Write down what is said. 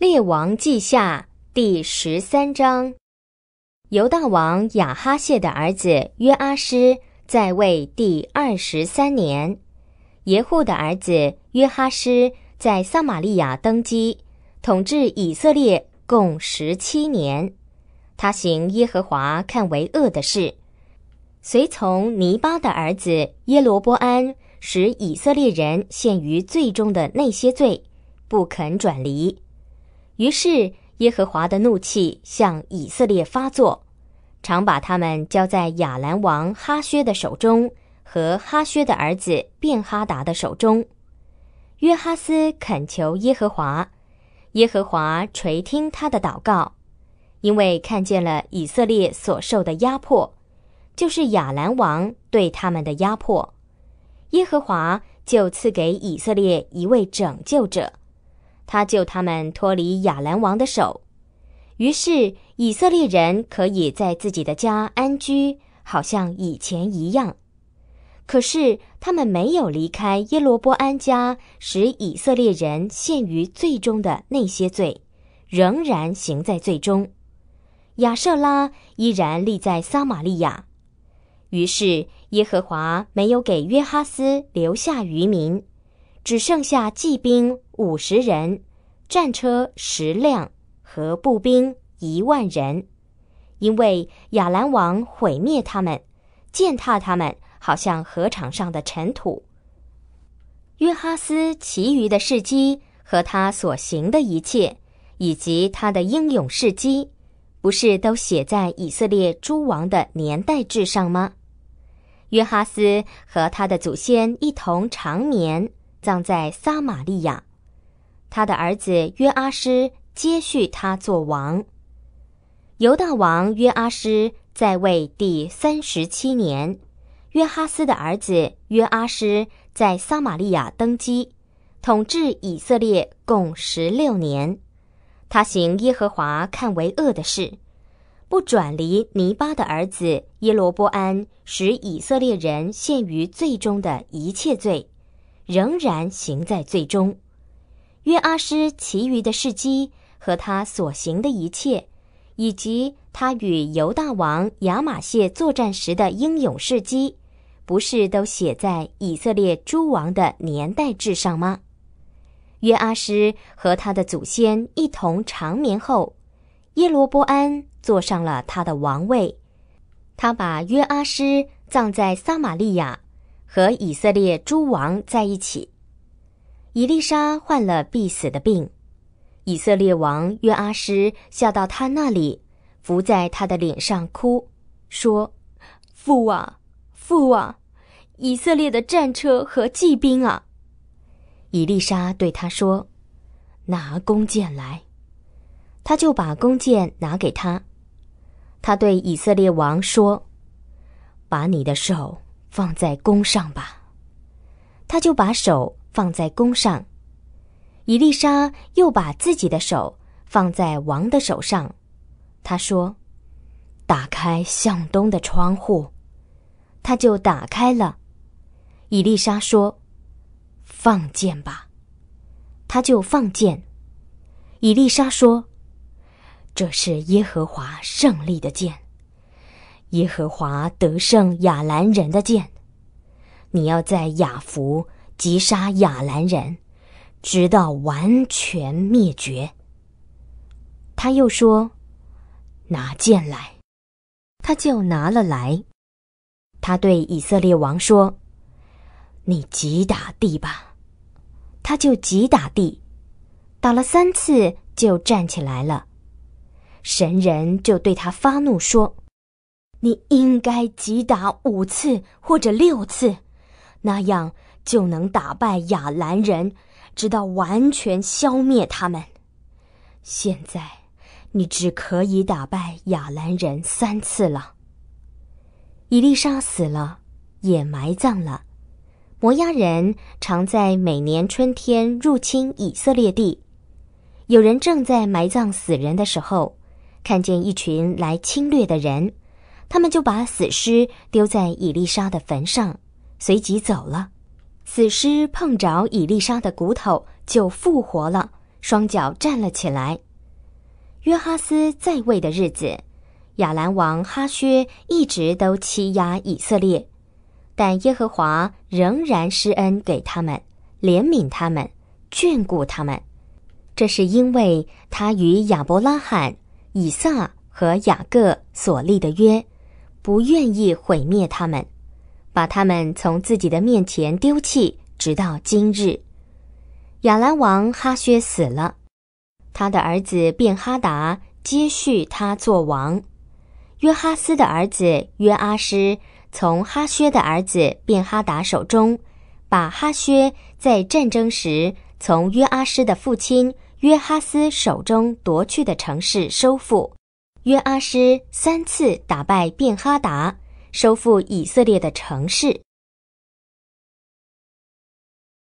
列王记下第十三章：犹大王亚哈谢的儿子约阿施在位第二十三年，耶户的儿子约哈施在撒玛利亚登基，统治以色列共十七年。他行耶和华看为恶的事。随从尼巴的儿子耶罗波安使以色列人陷于罪中的那些罪，不肯转离。于是，耶和华的怒气向以色列发作，常把他们交在亚兰王哈薛的手中和哈薛的儿子便哈达的手中。约哈斯恳求耶和华，耶和华垂听他的祷告，因为看见了以色列所受的压迫，就是亚兰王对他们的压迫，耶和华就赐给以色列一位拯救者。他救他们脱离亚兰王的手，于是以色列人可以在自己的家安居，好像以前一样。可是他们没有离开耶罗波安家，使以色列人陷于最终的那些罪，仍然行在最终。亚瑟拉依然立在撒玛利亚，于是耶和华没有给约哈斯留下余民。只剩下骑兵五十人，战车十辆和步兵一万人，因为亚兰王毁灭他们，践踏他们，好像河场上的尘土。约哈斯其余的事迹和他所行的一切，以及他的英勇事迹，不是都写在以色列诸王的年代志上吗？约哈斯和他的祖先一同长眠。葬在撒玛利亚，他的儿子约阿施接续他做王。犹大王约阿施在位第三十七年，约哈斯的儿子约阿施在撒玛利亚登基，统治以色列共十六年。他行耶和华看为恶的事，不转离尼巴的儿子耶罗波安，使以色列人陷于罪中的一切罪。仍然行在最终，约阿施其余的事迹和他所行的一切，以及他与犹大王亚玛谢作战时的英勇事迹，不是都写在以色列诸王的年代志上吗？约阿施和他的祖先一同长眠后，耶罗波安坐上了他的王位，他把约阿施葬在撒玛利亚。和以色列诸王在一起，以丽莎患了必死的病。以色列王约阿施下到他那里，伏在他的脸上哭，说：“父啊，父啊，以色列的战车和骑兵啊！”伊丽莎对他说：“拿弓箭来。”他就把弓箭拿给他。他对以色列王说：“把你的手。”放在弓上吧，他就把手放在弓上。伊丽莎又把自己的手放在王的手上，他说：“打开向东的窗户。”他就打开了。伊丽莎说：“放箭吧。”他就放箭。伊丽莎说：“这是耶和华胜利的箭。”耶和华得胜亚兰人的剑，你要在雅福击杀亚兰人，直到完全灭绝。他又说：“拿剑来。”他就拿了来。他对以色列王说：“你击打地吧。”他就击打地，打了三次就站起来了。神人就对他发怒说。你应该击打五次或者六次，那样就能打败亚兰人，直到完全消灭他们。现在你只可以打败亚兰人三次了。伊丽莎死了，也埋葬了。摩押人常在每年春天入侵以色列地。有人正在埋葬死人的时候，看见一群来侵略的人。他们就把死尸丢在伊丽莎的坟上，随即走了。死尸碰着伊丽莎的骨头就复活了，双脚站了起来。约哈斯在位的日子，亚兰王哈薛一直都欺压以色列，但耶和华仍然施恩给他们，怜悯他们，眷顾他们。这是因为他与亚伯拉罕、以撒和雅各所立的约。不愿意毁灭他们，把他们从自己的面前丢弃，直到今日。亚兰王哈薛死了，他的儿子便哈达接续他做王。约哈斯的儿子约阿施从哈薛的儿子便哈达手中，把哈薛在战争时从约阿施的父亲约哈斯手中夺去的城市收复。约阿施三次打败便哈达，收复以色列的城市。